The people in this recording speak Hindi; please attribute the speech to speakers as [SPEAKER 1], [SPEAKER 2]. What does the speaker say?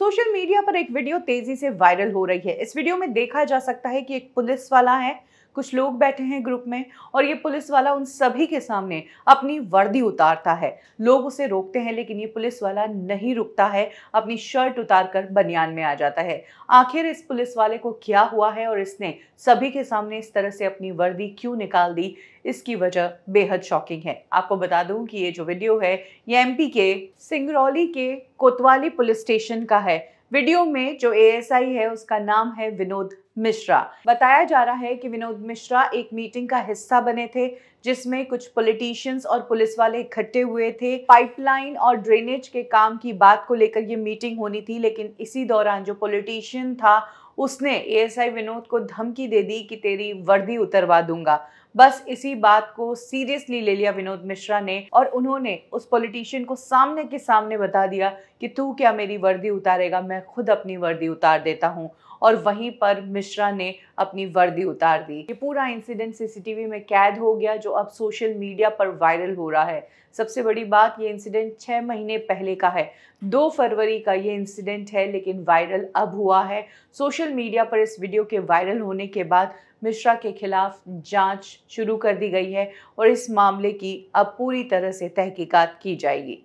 [SPEAKER 1] सोशल मीडिया पर एक
[SPEAKER 2] वीडियो तेजी से वायरल हो रही है इस वीडियो में देखा जा सकता है कि एक पुलिस वाला है कुछ लोग बैठे हैं ग्रुप में और ये पुलिस वाला उन सभी के सामने अपनी वर्दी उतारता है लोग उसे रोकते हैं लेकिन ये पुलिस वाला नहीं रुकता है अपनी शर्ट उतार कर बनियान में आ जाता है आखिर इस पुलिस वाले को क्या हुआ है और इसने सभी के सामने इस तरह से अपनी वर्दी क्यों निकाल दी इसकी वजह बेहद शॉकिंग है आपको बता दूं कि ये जो वीडियो है ये एमपी के सिंगरौली के कोतवाली पुलिस स्टेशन का है वीडियो में जो एएसआई है उसका नाम है विनोद मिश्रा बताया जा रहा है कि विनोद मिश्रा एक मीटिंग का हिस्सा बने थे जिसमें कुछ पॉलिटिशियंस और पुलिस वाले इकट्ठे हुए थे पाइपलाइन और ड्रेनेज के काम की बात को लेकर ये मीटिंग होनी थी लेकिन इसी दौरान जो पॉलिटिशियन था उसने एएसआई विनोद को धमकी दे दी कि तेरी वर्दी उतरवा दूंगा बस इसी बात को सीरियसली ले लिया विनोद मिश्रा ने और उन्होंने उस पॉलिटिशियन को सामने के सामने बता दिया कि तू क्या मेरी वर्दी उतारेगा मैं खुद अपनी वर्दी उतार देता हूँ और वहीं पर मिश्रा ने अपनी वर्दी उतार दी ये पूरा इंसिडेंट सीसीटीवी में कैद हो गया जो अब सोशल मीडिया पर वायरल हो रहा है सबसे बड़ी बात ये इंसिडेंट छः महीने पहले का है दो फरवरी का ये इंसिडेंट है लेकिन वायरल अब हुआ है सोशल सोशल मीडिया पर इस वीडियो के वायरल होने के बाद मिश्रा के खिलाफ जांच शुरू कर दी गई है और इस मामले की अब पूरी तरह से तहकीकात
[SPEAKER 1] की जाएगी